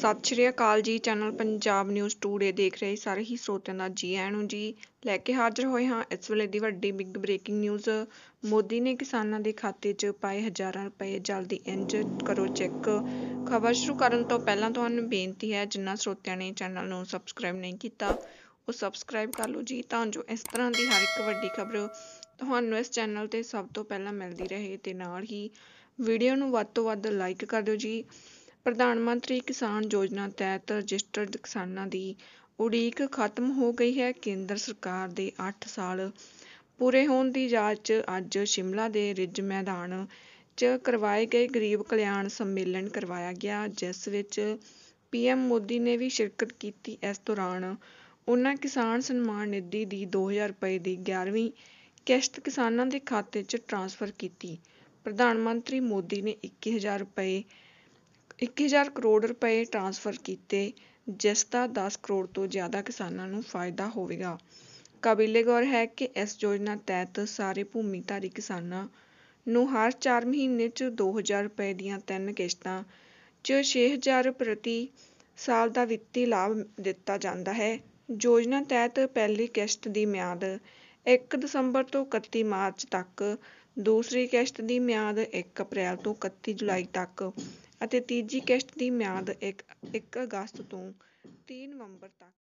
ਸਤਿ ਸ਼੍ਰੀ ਅਕਾਲ ਜੀ channel Punjab news today ਦੇਖ ਰਹੇ ਸਾਰੇ ਹੀ ਸਰੋਤਿਆਂ ਦਾ ਜੀ ਆਇਆਂ ਨੂੰ ਜੀ ਲੈ ਕੇ ਹਾਜ਼ਰ ਹੋਏ ਹਾਂ ਇਸ ਵੇਲੇ ਦੀ ਵੱਡੀ ਬਿਗ ਬ੍ਰੇਕਿੰਗ ਨਿਊਜ਼ ਮੋਦੀ ਨੇ ਕਿਸਾਨਾਂ ਦੇ ਖਾਤੇ 'ਚ ਪਾਏ ਹਜ਼ਾਰਾਂ ਰੁਪਏ ਜਲਦੀ ਇੰਜ ਕਰੋ ਚੈੱਕ ਖਬਰ ਸ਼ੁਰੂ ਕਰਨ ਤੋਂ ਪਹਿਲਾਂ ਤੁਹਾਨੂੰ ਬੇਨਤੀ ਹੈ ਜਿਨ੍ਹਾਂ ਸਰੋਤਿਆਂ ਨੇ ਚੈਨਲ ਨੂੰ ਸਬਸਕ੍ਰਾਈਬ ਨਹੀਂ ਕੀਤਾ ਉਹ ਸਬਸਕ੍ਰਾਈਬ ਕਰ ਲਓ ਜੀ ਤਾਂ ਜੋ ਇਸ ਤਰ੍ਹਾਂ ਦੀ ਹਰ ਇੱਕ ਵੱਡੀ ਖਬਰ ਤੁਹਾਨੂੰ ਇਸ ਚੈਨਲ ਤੇ ਸਭ ਤੋਂ ਪਹਿਲਾਂ ਮਿਲਦੀ ਰਹੇ ਤੇ ਨਾਲ ਹੀ ਵੀਡੀਓ ਨੂੰ ਵੱਧ ਤੋਂ ਵੱਧ ਲਾਈਕ ਕਰ ਦਿਓ ਜੀ ਪ੍ਰਧਾਨ ਮੰਤਰੀ ਕਿਸਾਨ ਯੋਜਨਾ ਤਹਿਤ ਰਜਿਸਟਰਡ ਕਿਸਾਨਾਂ ਦੀ ਉਡੀਕ ਖਤਮ ਹੋ ਗਈ ਹੈ ਕੇਂਦਰ ਸਰਕਾਰ ਦੇ ਅੱਠ ਸਾਲ ਪੂਰੇ ਹੋਣ ਦੀ ਯਾਦ 'ਚ ਅੱਜ ਸ਼ਿਮਲਾ ਦੇ ਰਿਜ ਮੈਦਾਨ 'ਚ ਕਰਵਾਏ ਗਏ ਗਰੀਬ ਕਲਿਆਣ ਸੰਮੇਲਨ ਕਰਵਾਇਆ ਗਿਆ ਜਿਸ ਵਿੱਚ ਪੀਐਮ ਮੋਦੀ ਨੇ ਵੀ ਸ਼ਿਰਕਤ ਕੀਤੀ ਇਸ ਦੌਰਾਨ ਉਹਨਾਂ ਕਿਸਾਨ ਸਨਮਾਨ ਨਿਧੀ ਦੀ 2000 ਰੁਪਏ ਦੀ 11ਵੀਂ ਕਿਸ਼ਤ ਕਿਸਾਨਾਂ ਦੇ ਖਾਤੇ 'ਚ ਟ੍ਰਾਂਸਫਰ ਕੀਤੀ ਪ੍ਰਧਾਨ ਮੰਤਰੀ ਮੋਦੀ ਨੇ 21000 ਰੁਪਏ ਇੱਕੀ ਹਜ਼ਾਰ ਕਰੋੜ ਰੁਪਏ ਟ੍ਰਾਂਸਫਰ ਕੀਤੇ ਜਿਸ ਦਾ ਦਸ ਕਰੋੜ ਤੋਂ ਜ਼ਿਆਦਾ ਕਿਸਾਨਾਂ ਨੂੰ ਫਾਇਦਾ ਹੋਵੇਗਾ ਕਾਬਿਲੇ ਗੌਰ ਹੈ ਕਿ ਇਸ ਯੋਜਨਾ ਤਹਿਤ ਸਾਰੇ ਭੂਮੀਧਾਰੀ ਕਿਸਾਨਾਂ ਨੂੰ ਹਰ ਚਾਰ ਮਹੀਨੇ 'ਚ ਦੋ ਹਜ਼ਾਰ ਰੁਪਏ ਦੀਆਂ ਤਿੰਨ ਕਿਸ਼ਤਾਂ 'ਚ ਛੇ ਹਜ਼ਾਰ ਪ੍ਰਤੀ ਸਾਲ ਦਾ ਵਿੱਤੀ ਲਾਭ ਦਿੱਤਾ ਜਾਂਦਾ ਹੈ ਯੋਜਨਾ ਤਹਿਤ ਪਹਿਲੀ ਕਿਸ਼ਤ ਦੀ ਮਿਆਦ ਇੱਕ ਦਸੰਬਰ ਤੋਂ ਇਕੱਤੀ ਮਾਰਚ ਤੱਕ ਦੂਸਰੀ ਕਿਸ਼ਤ ਦੀ ਮਿਆਦ ਇੱਕ ਅਪ੍ਰੈਲ ਤੋਂ ਇਕੱਤੀ ਜੁਲਾਈ ਤੱਕ ਅਤੇ ਤੀਜੀ ਕਿਸ਼ਤ ਦੀ ਮਿਆਦ ਇੱਕ ਇੱਕ ਅਗਸਤ ਤੋਂ ਤੀਹ ਨਵੰਬਰ ਤੱਕ